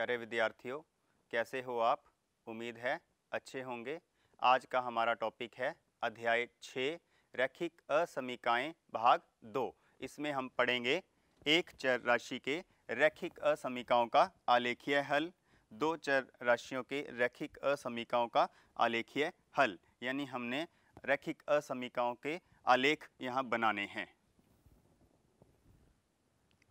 प्यारे विद्यार्थियों कैसे हो आप उम्मीद है अच्छे होंगे आज का हमारा टॉपिक है अध्याय छः रैखिक असमिकाएं भाग दो इसमें हम पढ़ेंगे एक चर राशि के रैखिक असमिकाओं का आलेखीय हल दो चर राशियों के रैखिक असमिकाओं का आलेखीय हल यानी हमने रैखिक असमिकाओं के आलेख यहाँ बनाने हैं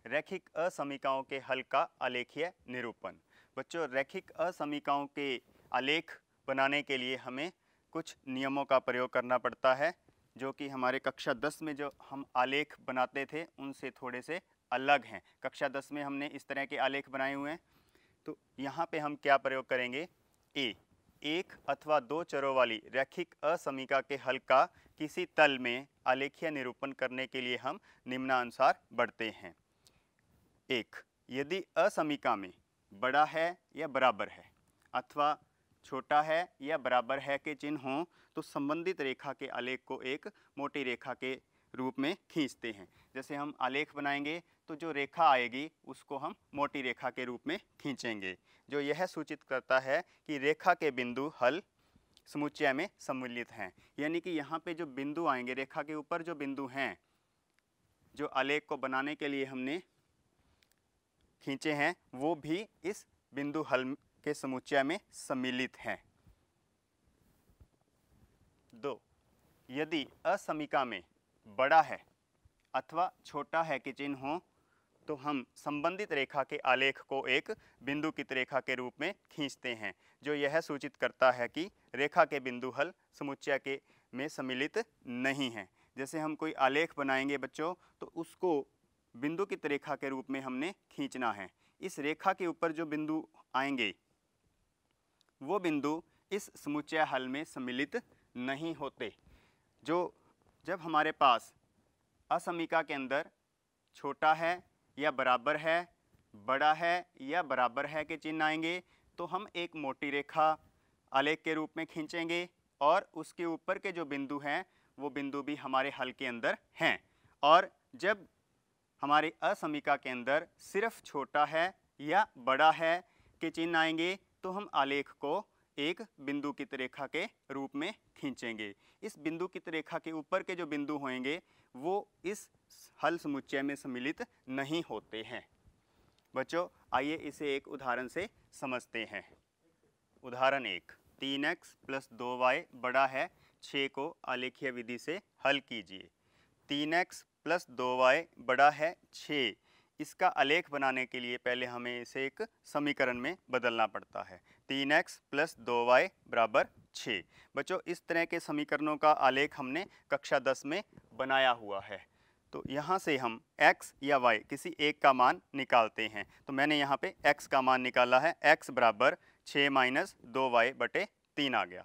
रैखिक असमिकाओं के हल का आलेखीय निरूपण बच्चों रैखिक असमीकाओं के आलेख बनाने के लिए हमें कुछ नियमों का प्रयोग करना पड़ता है जो कि हमारे कक्षा दस में जो हम आलेख बनाते थे उनसे थोड़े से अलग हैं कक्षा दस में हमने इस तरह के आलेख बनाए हुए हैं तो यहाँ पे हम क्या प्रयोग करेंगे ए एक अथवा दो चरों वाली रैखिक असमीका के हल का किसी तल में आलेखीय निरूपण करने के लिए हम निम्नानुसार बढ़ते हैं एक यदि असमीका में बड़ा है या बराबर है अथवा छोटा है या बराबर है के चिन्ह हों तो संबंधित रेखा के आलेख को एक मोटी रेखा के रूप में खींचते हैं जैसे हम आलेख बनाएंगे तो जो रेखा आएगी उसको हम मोटी रेखा के रूप में खींचेंगे जो यह सूचित करता है कि रेखा के बिंदु हल समुच्चय में सम्मिलित हैं यानी कि यहाँ पे जो बिंदु आएंगे रेखा के ऊपर जो बिंदु हैं जो आलेख को बनाने के लिए हमने खींचे हैं वो भी इस बिंदु हल के समुच्चय में सम्मिलित हैं दो यदि असमिका में बड़ा है अथवा छोटा है कि चिन्ह हो तो हम संबंधित रेखा के आलेख को एक बिंदु कित रेखा के रूप में खींचते हैं जो यह सूचित करता है कि रेखा के बिंदु हल समुच्चय के में सम्मिलित नहीं हैं जैसे हम कोई आलेख बनाएंगे बच्चों तो उसको बिंदु की रेखा के रूप में हमने खींचना है इस रेखा के ऊपर जो बिंदु आएंगे वो बिंदु इस समुच्चय हल में सम्मिलित नहीं होते जो जब हमारे पास असमिका के अंदर छोटा है या बराबर है बड़ा है या बराबर है के चिन्ह आएंगे तो हम एक मोटी रेखा आलेख के रूप में खींचेंगे और उसके ऊपर के जो बिंदु हैं वो बिंदु भी हमारे हल के अंदर हैं और जब हमारी असमिका के अंदर सिर्फ छोटा है या बड़ा है के चिन्ह आएंगे तो हम आलेख को एक बिंदु की रेखा के रूप में खींचेंगे इस बिंदु की रेखा के ऊपर के जो बिंदु होंगे वो इस हल समुच्चय में सम्मिलित नहीं होते हैं बच्चों आइए इसे एक उदाहरण से समझते हैं उदाहरण एक तीन एक्स प्लस दो वाई बड़ा है छः को आलेखीय विधि से हल कीजिए तीन एक्स प्लस दो वाई बड़ा है छः इसका आलेख बनाने के लिए पहले हमें इसे एक समीकरण में बदलना पड़ता है तीन एक्स प्लस दो वाई बराबर छः बच्चों इस तरह के समीकरणों का आलेख हमने कक्षा दस में बनाया हुआ है तो यहाँ से हम x या y किसी एक का मान निकालते हैं तो मैंने यहाँ पे x का मान निकाला है x बराबर छः माइनस दो वाई बटे तीन आ गया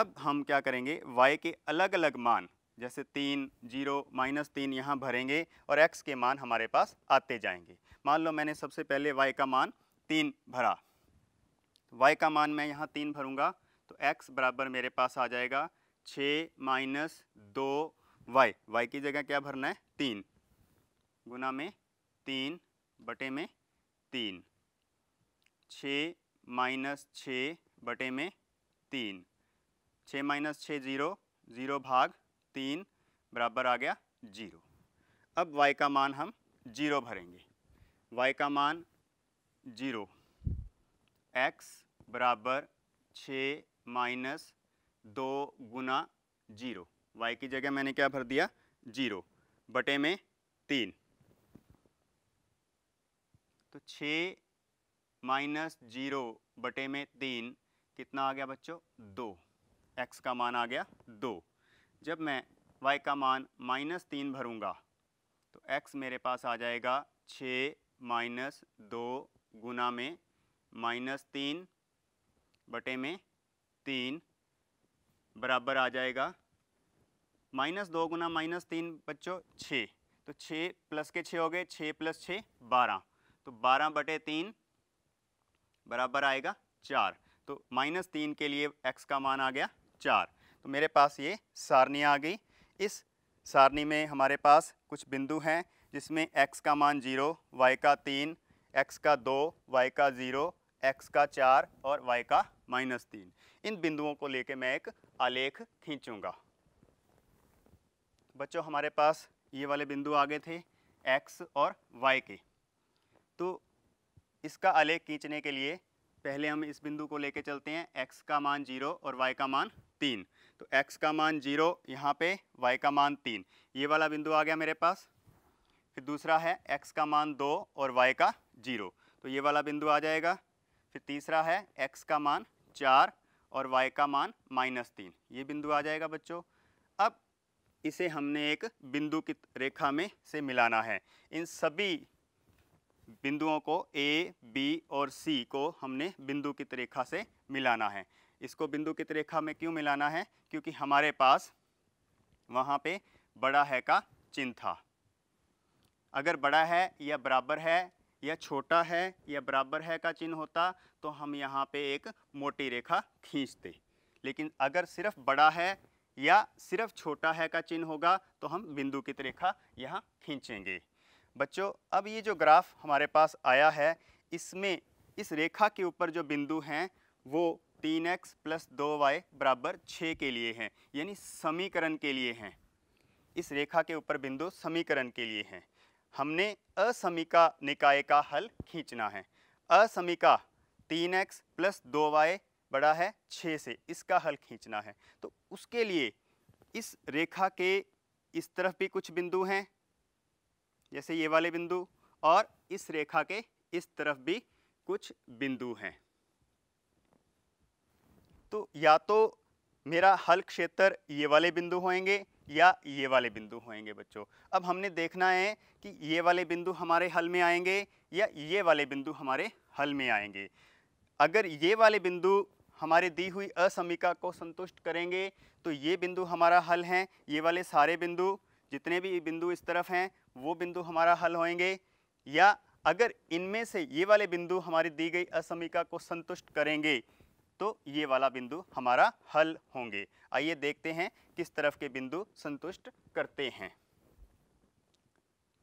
अब हम क्या करेंगे y के अलग अलग मान जैसे तीन जीरो माइनस तीन यहाँ भरेंगे और एक्स के मान हमारे पास आते जाएंगे मान लो मैंने सबसे पहले वाई का मान तीन भरा वाई का मान मैं यहाँ तीन भरूँगा तो एक्स बराबर मेरे पास आ जाएगा छः माइनस दो वाई वाई की जगह क्या भरना है तीन गुना में तीन बटे में तीन छः माइनस छः बटे में तीन छः माइनस छः ज़ीरो ज़ीरो भाग तीन बराबर आ गया जीरो अब y का मान हम जीरो भरेंगे y का मान जीरो x बराबर छ माइनस दो गुना जीरो y की जगह मैंने क्या भर दिया जीरो बटे में तीन तो छ माइनस जीरो बटे में तीन कितना आ गया बच्चों दो x का मान आ गया दो जब मैं y का मान माइनस तीन भरूँगा तो x मेरे पास आ जाएगा छः माइनस दो गुना में माइनस तीन बटे में तीन बराबर आ जाएगा माइनस दो गुना माइनस तीन बच्चों छः तो छः प्लस के छः हो गए छः प्लस छः बारह तो बारह बटे तीन बराबर आएगा चार तो माइनस तीन के लिए एक्स का मान आ गया चार तो मेरे पास ये सारणी आ गई इस सारणी में हमारे पास कुछ बिंदु हैं जिसमें x का मान जीरो y का तीन x का दो y का ज़ीरो x का चार और y का माइनस तीन इन बिंदुओं को लेके मैं एक आलेख खींचूंगा बच्चों हमारे पास ये वाले बिंदु आ गए थे x और y के तो इसका आलेख खींचने के लिए पहले हम इस बिंदु को लेके चलते हैं x का मान जीरो और y का मान तीन तो x का मान जीरो यहाँ पे y का मान तीन ये वाला बिंदु आ गया मेरे पास फिर दूसरा है x का मान दो और y का जीरो तो ये वाला बिंदु आ जाएगा फिर तीसरा है x का मान चार और y का मान माइनस तीन ये बिंदु आ जाएगा बच्चों अब इसे हमने एक बिंदु की रेखा में से मिलाना है इन सभी बिंदुओं को ए बी और सी को हमने बिंदु की रेखा से मिलाना है इसको बिंदु की रेखा में क्यों मिलाना है क्योंकि हमारे पास वहाँ पे बड़ा है का चिन्ह था अगर बड़ा है या बराबर है या छोटा है या बराबर है का चिन्ह होता तो हम यहाँ पे एक मोटी रेखा खींचते लेकिन अगर सिर्फ बड़ा है या सिर्फ छोटा है का चिन्ह होगा तो हम बिंदु की रेखा यहाँ खींचेंगे बच्चों अब ये जो ग्राफ हमारे पास आया है इसमें इस रेखा के ऊपर जो बिंदु हैं वो तीन एक्स प्लस दो वाई बराबर छः के लिए हैं यानी समीकरण के लिए हैं इस रेखा के ऊपर बिंदु समीकरण के लिए हैं हमने असमिका निकाय का हल खींचना है असमिका तीन एक्स प्लस दो वाई बड़ा है छः से इसका हल खींचना है तो उसके लिए इस रेखा के इस तरफ भी कुछ बिंदु हैं जैसे ये वाले बिंदु और इस रेखा के इस तरफ भी कुछ बिंदु हैं तो या तो मेरा हल क्षेत्र ये वाले बिंदु होंगे या ये वाले बिंदु होंगे बच्चों अब हमने देखना है कि ये वाले बिंदु हमारे हल में आएंगे या ये वाले बिंदु हमारे हल में आएंगे अगर ये वाले बिंदु हमारे दी हुई असमिका को संतुष्ट करेंगे तो ये बिंदु हमारा हल हैं ये वाले सारे बिंदु जितने भी बिंदु इस तरफ हैं वो बिंदु हमारा हल होंगे या अगर इनमें से ये वाले बिंदु हमारी दी गई असमिका को संतुष्ट करेंगे तो ये वाला बिंदु हमारा हल होंगे आइए देखते हैं किस तरफ के बिंदु संतुष्ट करते हैं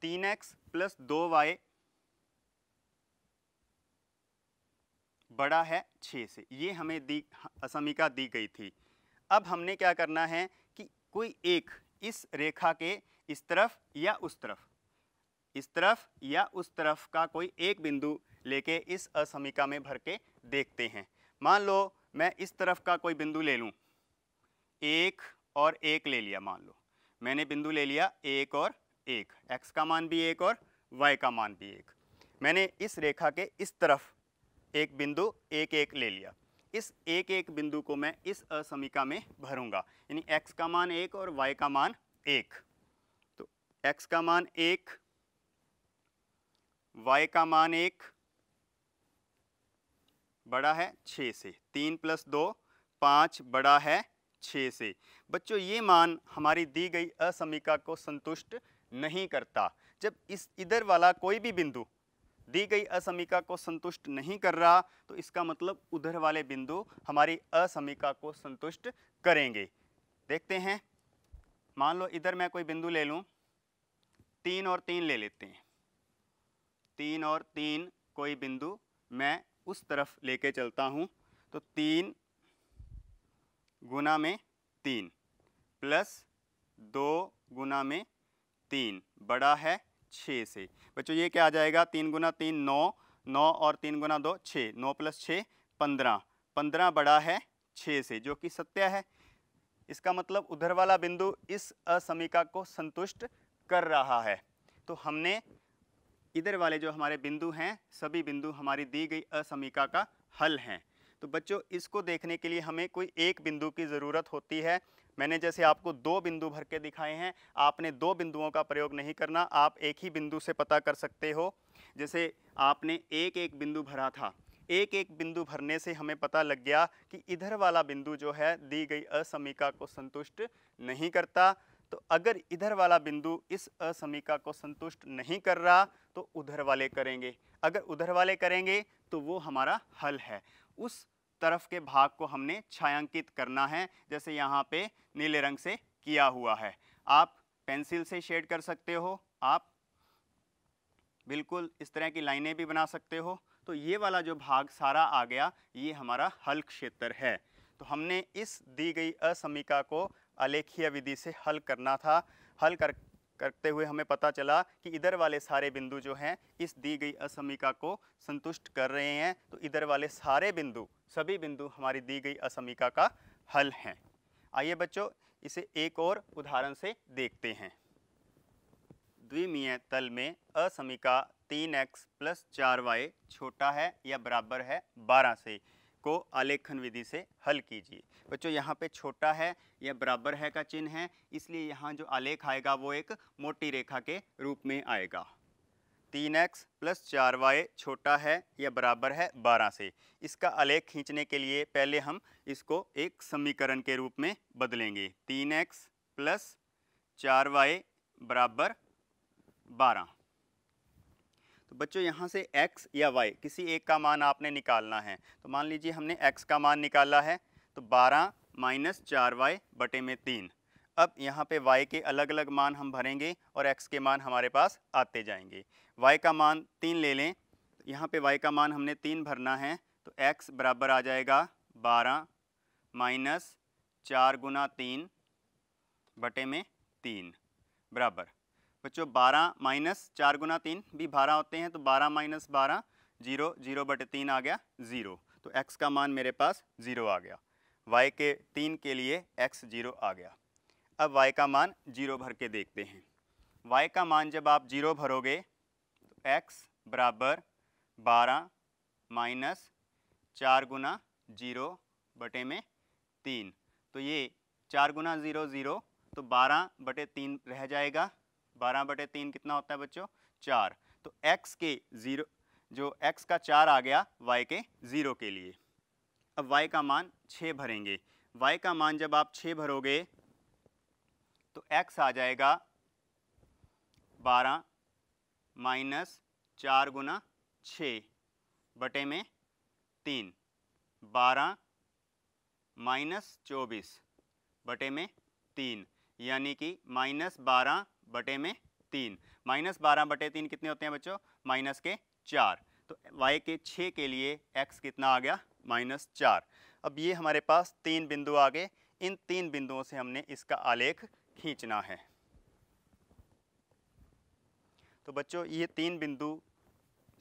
तीन एक्स प्लस दो वाई बड़ा है छः से ये हमें दी असमिका दी गई थी अब हमने क्या करना है कि कोई एक इस रेखा के इस तरफ या उस तरफ इस तरफ या उस तरफ का कोई एक बिंदु लेके इस असमिका में भर के देखते हैं मान लो मैं इस तरफ का कोई बिंदु ले लूँ एक और एक ले लिया मान लो मैंने बिंदु ले लिया एक और एक एक्स का मान भी एक और वाई का मान भी एक मैंने इस रेखा के इस तरफ एक बिंदु एक एक ले लिया इस एक एक बिंदु को मैं इस असमिका में भरूंगा यानी एक्स का मान एक और वाई का मान एक तो एक्स का मान एक वाई का मान एक बड़ा है छः से तीन प्लस दो पाँच बड़ा है छः से बच्चों ये मान हमारी दी गई असमिका को संतुष्ट नहीं करता जब इस इधर वाला कोई भी बिंदु दी गई असमिका को संतुष्ट नहीं कर रहा तो इसका मतलब उधर वाले बिंदु हमारी असमिका को संतुष्ट करेंगे देखते हैं मान लो इधर मैं कोई बिंदु ले लूँ तीन और तीन ले लेते हैं तीन और तीन कोई बिंदु मैं उस तरफ लेके चलता हूँ तो तीन गुना में तीन प्लस दो गुना में तीन बड़ा है छः से बच्चों ये क्या आ जाएगा तीन गुना तीन नौ नौ और तीन गुना दो छः नौ प्लस छः पंद्रह पंद्रह बड़ा है छः से जो कि सत्य है इसका मतलब उधर वाला बिंदु इस असमिका को संतुष्ट कर रहा है तो हमने इधर वाले जो हमारे बिंदु हैं सभी बिंदु हमारी दी गई असमीका का हल हैं तो बच्चों इसको देखने के लिए हमें कोई एक बिंदु की ज़रूरत होती है मैंने जैसे आपको दो बिंदु भर के दिखाए हैं आपने दो बिंदुओं का प्रयोग नहीं करना आप एक ही बिंदु से पता कर सकते हो जैसे आपने एक एक बिंदु भरा था एक एक बिंदु भरने से हमें पता लग गया कि इधर वाला बिंदु जो है दी गई असमीका को संतुष्ट नहीं करता तो अगर इधर वाला बिंदु इस असमीका को संतुष्ट नहीं कर रहा तो उधर वाले करेंगे अगर उधर वाले करेंगे तो वो हमारा हल है उस तरफ के भाग को हमने छायांकित करना है जैसे यहाँ पे नीले रंग से किया हुआ है आप पेंसिल से शेड कर सकते हो आप बिल्कुल इस तरह की लाइनें भी बना सकते हो तो ये वाला जो भाग सारा आ गया ये हमारा हल क्षेत्र है तो हमने इस दी गई असमिका को अलेखीय विधि से हल करना था हल कर करते हुए हमें पता चला कि इधर वाले सारे बिंदु जो हैं इस दी गई असमिका को संतुष्ट कर रहे हैं तो इधर वाले सारे बिंदु सभी बिंदु हमारी दी गई असमिका का हल हैं आइए बच्चों इसे एक और उदाहरण से देखते हैं द्विमीय तल में असमिका तीन एक्स प्लस चार वाई छोटा है या बराबर है बारह से को आलेखन विधि से हल कीजिए बच्चों यहाँ पे छोटा है या बराबर है का चिन्ह है इसलिए यहाँ जो आलेख आएगा वो एक मोटी रेखा के रूप में आएगा तीन एक्स प्लस चार वाई छोटा है या बराबर है बारह से इसका आलेख खींचने के लिए पहले हम इसको एक समीकरण के रूप में बदलेंगे तीन एक्स प्लस चार वाई बराबर बारह तो बच्चों यहाँ से x या y किसी एक का मान आपने निकालना है तो मान लीजिए हमने x का मान निकाला है तो 12 माइनस चार वाई बटे में तीन अब यहाँ पे y के अलग अलग मान हम भरेंगे और x के मान हमारे पास आते जाएंगे y का मान तीन ले लें यहाँ पे y का मान हमने तीन भरना है तो x बराबर आ जाएगा बारह माइनस चार गुना तीन बटे में तीन बराबर बच्चों बारह माइनस चार गुना तीन भी बारह होते हैं तो बारह माइनस बारह जीरो जीरो बटे तीन आ गया ज़ीरो तो x का मान मेरे पास ज़ीरो आ गया y के तीन के लिए x ज़ीरो आ गया अब y का मान जीरो भर के देखते हैं y का मान जब आप जीरो भरोगे तो x बराबर बारह माइनस चार गुना जीरो बटे में तीन तो ये चार गुना ज़ीरो ज़ीरो तो बारह बटे तीन रह जाएगा बारह बटे तीन कितना होता है बच्चों चार तो एक्स के ज़ीरो जो एक्स का चार आ गया वाई के ज़ीरो के लिए अब वाई का मान छः भरेंगे वाई का मान जब आप छः भरोगे तो एक्स आ जाएगा बारह माइनस चार गुना छः बटे में तीन बारह माइनस चौबीस बटे में तीन यानी कि माइनस बारह बटे में तीन माइनस बारह बटे तीन कितने होते हैं बच्चों माइनस के चार तो वाई के छः के लिए एक्स कितना आ गया माइनस चार अब ये हमारे पास तीन बिंदु आ गए इन तीन बिंदुओं से हमने इसका आलेख खींचना है तो बच्चों ये तीन बिंदु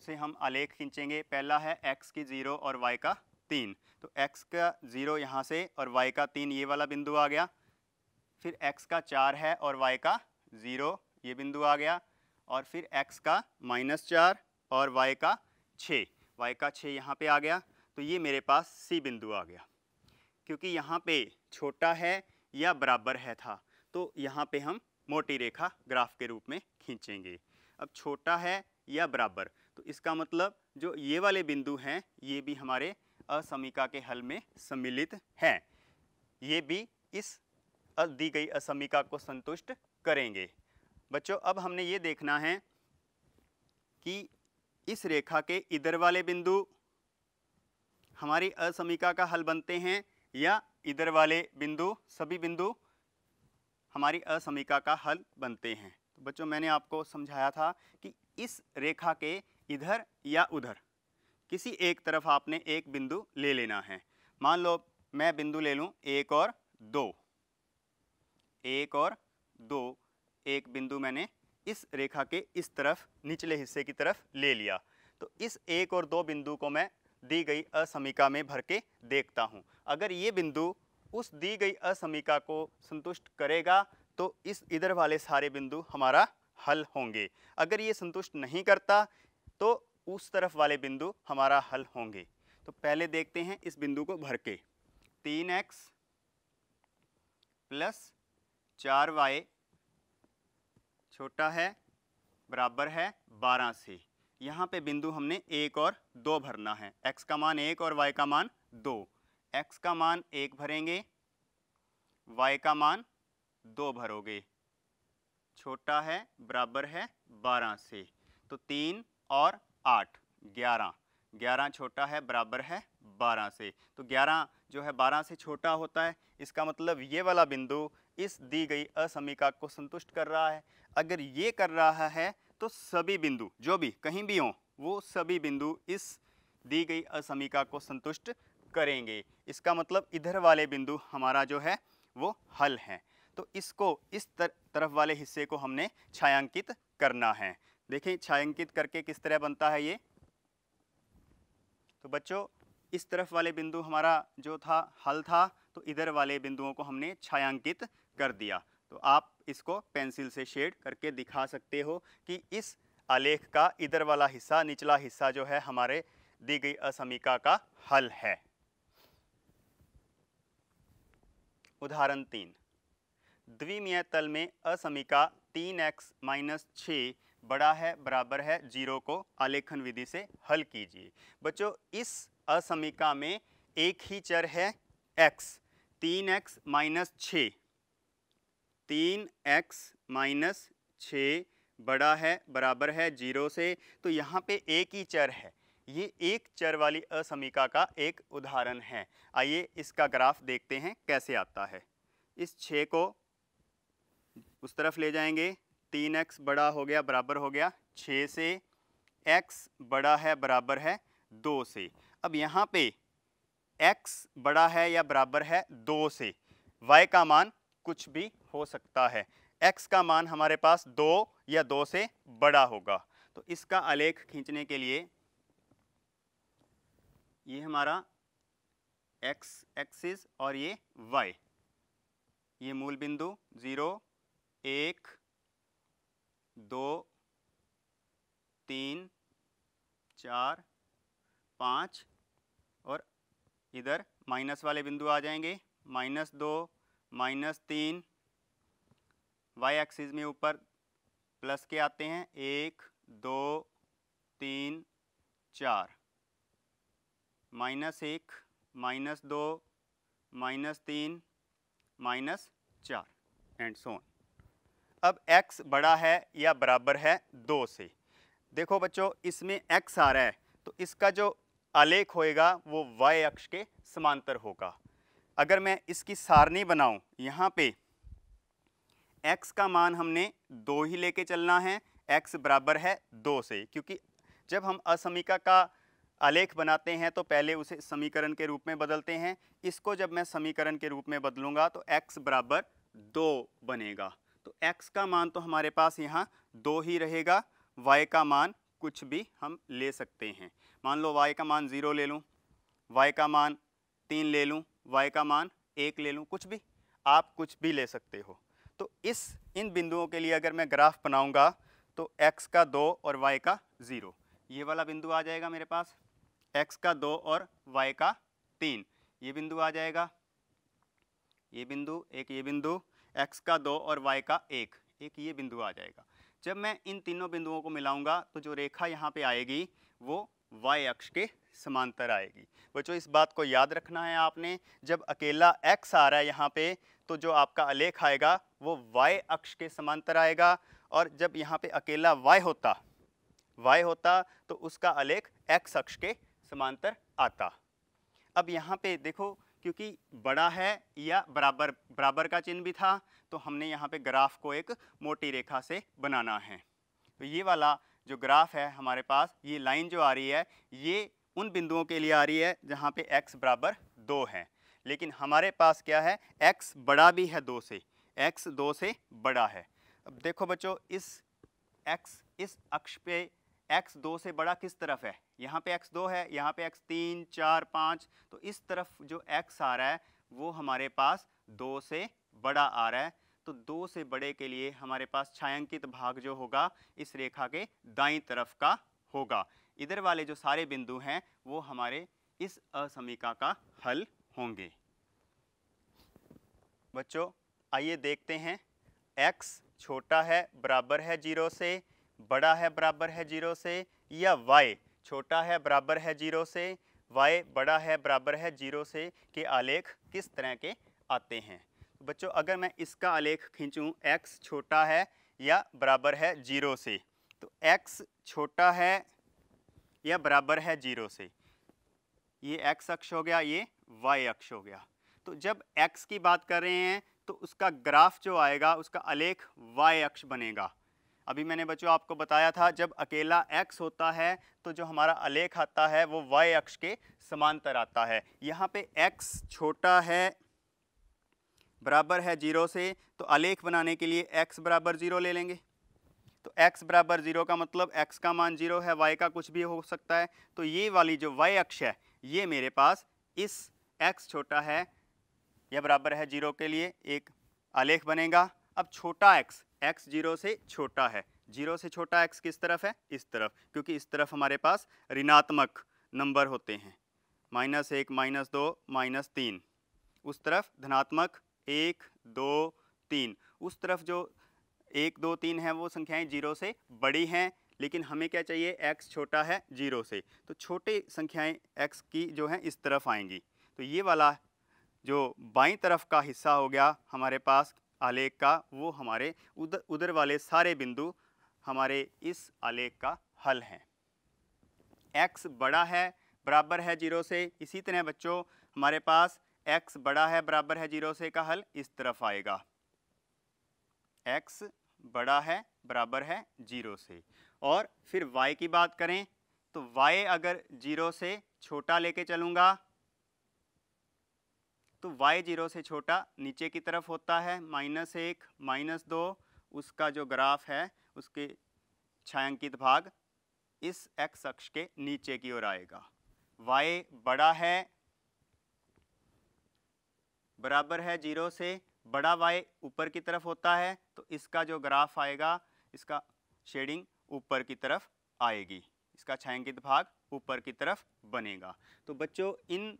से हम आलेख खींचेंगे पहला है एक्स की ज़ीरो और वाई का तीन तो एक्स का ज़ीरो यहाँ से और वाई का तीन ये वाला बिंदु आ गया फिर एक्स का चार है और वाई का ज़ीरो ये बिंदु आ गया और फिर x का माइनस चार और y का छः y का छः यहाँ पे आ गया तो ये मेरे पास c बिंदु आ गया क्योंकि यहाँ पे छोटा है या बराबर है था तो यहाँ पे हम मोटी रेखा ग्राफ के रूप में खींचेंगे अब छोटा है या बराबर तो इसका मतलब जो ये वाले बिंदु हैं ये भी हमारे असमिका के हल में सम्मिलित हैं ये भी इस दी गई असमिका को संतुष्ट करेंगे बच्चों अब हमने ये देखना है कि इस रेखा के इधर वाले बिंदु हमारी असमिका का हल बनते हैं या इधर वाले बिंदु सभी बिंदु हमारी असमिका का हल बनते हैं तो बच्चों मैंने आपको समझाया था कि इस रेखा के इधर या उधर किसी एक तरफ आपने एक बिंदु ले लेना है मान लो मैं बिंदु ले लूं एक और दो एक और दो एक बिंदु मैंने इस रेखा के इस तरफ निचले हिस्से की तरफ ले लिया तो इस एक और दो बिंदु को मैं दी गई असमिका में भर के देखता हूँ अगर ये बिंदु उस दी गई असमिका को संतुष्ट करेगा तो इस इधर वाले सारे बिंदु हमारा हल होंगे अगर ये संतुष्ट नहीं करता तो उस तरफ वाले बिंदु हमारा हल होंगे तो पहले देखते हैं इस बिंदु को भर के तीन एक्स प्लस चार वाई छोटा है बराबर है 12 से यहाँ पे बिंदु हमने एक और दो भरना है x का मान एक और y का मान दो x का मान एक भरेंगे y का मान दो भरोगे छोटा है बराबर है बारह से तो तीन और आठ ग्यारह ग्यारह छोटा है बराबर है बारह से तो ग्यारह जो है बारह से छोटा होता है इसका मतलब ये वाला बिंदु इस दी गई असमिका को संतुष्ट कर रहा है अगर ये कर रहा है तो सभी बिंदु जो भी कहीं भी हों वो सभी बिंदु इस दी गई असमिका को संतुष्ट करेंगे इसका मतलब इधर वाले बिंदु हमारा जो है वो हल है तो इसको इस तर, तरफ वाले हिस्से को हमने छायांकित करना है देखें छायांकित करके किस तरह बनता है ये तो बच्चों इस तरफ वाले बिंदु हमारा जो था हल था तो इधर वाले बिंदुओं को हमने छायांकित कर दिया तो आप इसको पेंसिल से शेड करके दिखा सकते हो कि इस आलेख का इधर वाला हिस्सा निचला हिस्सा जो है हमारे दी गई असमिका का हल है उदाहरण तीन द्विमीय तल में असमिका तीन एक्स माइनस छ बड़ा है बराबर है जीरो को आलेखन विधि से हल कीजिए बच्चों इस असमिका में एक ही चर है एक्स तीन एक्स माइनस छ तीन एक्स माइनस छः बड़ा है बराबर है जीरो से तो यहाँ पे एक ही चर है ये एक चर वाली असमिका का एक उदाहरण है आइए इसका ग्राफ देखते हैं कैसे आता है इस छः को उस तरफ ले जाएंगे तीन एक्स बड़ा हो गया बराबर हो गया छः से एक्स बड़ा है बराबर है दो से अब यहाँ पे एक्स बड़ा है या बराबर है दो से वाई का मान कुछ भी हो सकता है x का मान हमारे पास दो या दो से बड़ा होगा तो इसका आलेख खींचने के लिए ये हमारा x एक्सिस और ये y ये मूल बिंदु ज़ीरो एक दो तीन चार पाँच और इधर माइनस वाले बिंदु आ जाएंगे माइनस दो माइनस तीन वाई एक्सिस में ऊपर प्लस के आते हैं एक दो तीन चार माइनस एक माइनस दो माइनस तीन माइनस चार एंड सोन अब x बड़ा है या बराबर है दो से देखो बच्चों इसमें x आ रहा है तो इसका जो आलेख होएगा वो y अक्ष के समांतर होगा अगर मैं इसकी सारणी बनाऊं यहाँ पे x का मान हमने दो ही लेके चलना है x बराबर है दो से क्योंकि जब हम असमिका का आलेख बनाते हैं तो पहले उसे समीकरण के रूप में बदलते हैं इसको जब मैं समीकरण के रूप में बदलूंगा तो x बराबर दो बनेगा तो x का मान तो हमारे पास यहाँ दो ही रहेगा y का मान कुछ भी हम ले सकते हैं मान लो y का मान ज़ीरो ले लूँ y का मान तीन ले लूँ y का मान एक ले लूँ कुछ भी आप कुछ भी ले सकते हो तो इस इन बिंदुओं के लिए अगर मैं ग्राफ बनाऊंगा तो x का दो और y का ज़ीरो ये वाला बिंदु आ जाएगा मेरे पास x का दो और y का तीन ये बिंदु आ जाएगा ये बिंदु एक ये बिंदु x का दो और y का एक एक ये बिंदु आ जाएगा जब मैं इन तीनों बिंदुओं को मिलाऊंगा तो जो रेखा यहाँ पे आएगी वो y अक्ष के समांतर आएगी बच्चों इस बात को याद रखना है आपने जब अकेला एक्स आ रहा है यहाँ पे तो जो आपका आलेख आएगा वो वाई अक्ष के समांतर आएगा और जब यहाँ पे अकेला वाई होता वाई होता तो उसका आलेख एक्स अक्ष के समांतर आता अब यहाँ पे देखो क्योंकि बड़ा है या बराबर बराबर का चिन्ह भी था तो हमने यहाँ पे ग्राफ को एक मोटी रेखा से बनाना है तो ये वाला जो ग्राफ है हमारे पास ये लाइन जो आ रही है ये उन बिंदुओं के लिए आ रही है जहाँ पे x बराबर दो है लेकिन हमारे पास क्या है x बड़ा भी है दो से x दो से बड़ा है अब देखो बच्चों इस x इस अक्ष पे x दो से बड़ा किस तरफ है यहाँ पे x दो है यहाँ पे x तीन चार पाँच तो इस तरफ जो x आ रहा है वो हमारे पास दो से बड़ा आ रहा है तो दो से बड़े के लिए हमारे पास छायांकित भाग जो होगा इस रेखा के दाई तरफ का होगा इधर वाले जो सारे बिंदु हैं वो हमारे इस असमीका का हल होंगे बच्चों आइए देखते हैं x छोटा है बराबर है जीरो से बड़ा है बराबर है जीरो से या y छोटा है बराबर है जीरो से y बड़ा है बराबर है जीरो से के आलेख किस तरह के आते हैं तो बच्चों अगर मैं इसका आलेख खींचूं x छोटा है या बराबर है जीरो से तो x छोटा है यह बराबर है जीरो से ये एक्स अक्ष हो गया ये वाई अक्ष हो गया तो जब एक्स की बात कर रहे हैं तो उसका ग्राफ जो आएगा उसका अलेख वाई अक्ष बनेगा अभी मैंने बच्चों आपको बताया था जब अकेला एक्स होता है तो जो हमारा अलेख आता है वो वाई अक्ष के समांतर आता है यहाँ पे एक्स छोटा है बराबर है जीरो से तो अलेख बनाने के लिए एक्स बराबर जीरो ले लेंगे तो x बराबर जीरो का मतलब x का मान जीरो है y का कुछ भी हो सकता है तो ये वाली जो y अक्ष है ये मेरे पास इस x छोटा है यह बराबर है जीरो के लिए एक आलेख बनेगा अब छोटा x x जीरो से छोटा है जीरो से छोटा x किस तरफ है इस तरफ क्योंकि इस तरफ हमारे पास ऋणात्मक नंबर होते हैं माइनस एक माइनस दो माइनस तीन उस तरफ धनात्मक एक दो तीन उस तरफ जो एक दो तीन हैं वो संख्याएं जीरो से बड़ी हैं लेकिन हमें क्या चाहिए एक्स छोटा है जीरो से तो छोटे संख्याएं एक्स की जो है इस तरफ आएंगी तो ये वाला जो बाई तरफ का हिस्सा हो गया हमारे पास आलेख का वो हमारे उधर उधर वाले सारे बिंदु हमारे इस आलेख का हल हैं एक्स बड़ा है बराबर है जीरो से इसी तरह बच्चों हमारे पास एक्स बड़ा है बराबर है जीरो से का हल इस तरफ आएगा एक्स बड़ा है बराबर है जीरो से और फिर y की बात करें तो y अगर जीरो से छोटा लेके चलूँगा तो y जीरो से छोटा नीचे की तरफ होता है माइनस एक माइनस दो उसका जो ग्राफ है उसके छायांकित भाग इस x अक्ष के नीचे की ओर आएगा y बड़ा है बराबर है जीरो से बड़ा वाई ऊपर की तरफ होता है तो इसका जो ग्राफ आएगा इसका शेडिंग ऊपर की तरफ आएगी इसका छायांकित भाग ऊपर की तरफ बनेगा तो बच्चों इन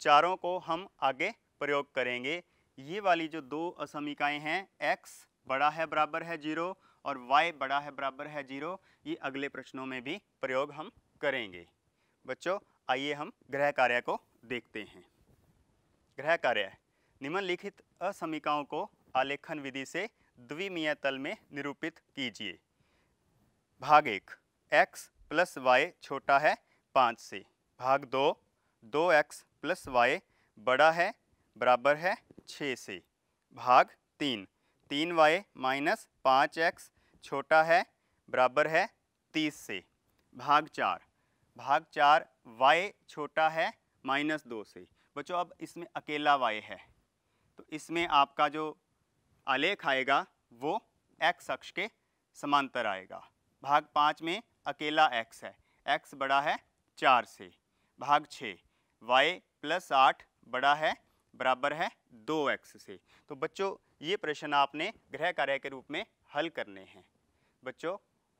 चारों को हम आगे प्रयोग करेंगे ये वाली जो दो असमिकाएँ हैं x बड़ा है बराबर है जीरो और y बड़ा है बराबर है जीरो ये अगले प्रश्नों में भी प्रयोग हम करेंगे बच्चों आइए हम गृह कार्य को देखते हैं गृह कार्य निम्नलिखित असमिकाओं को आलेखन विधि से द्विमीय तल में निरूपित कीजिए भाग एक एक्स प्लस वाई छोटा है पाँच से भाग दो दो एक्स प्लस वाई बड़ा है बराबर है छः से भाग तीन तीन वाई माइनस पाँच एक्स छोटा है बराबर है तीस से भाग चार भाग चार वाई छोटा है माइनस दो से बच्चों अब इसमें अकेला वाई है इसमें आपका जो आलेख आएगा वो एक्स अक्ष के समांतर आएगा भाग पाँच में अकेला एक्स है एक्स बड़ा है चार से भाग छः वाई प्लस आठ बड़ा है बराबर है दो एक्स से तो बच्चों ये प्रश्न आपने गृह कार्य के रूप में हल करने हैं बच्चों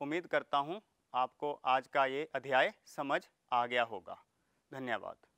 उम्मीद करता हूँ आपको आज का ये अध्याय समझ आ गया होगा धन्यवाद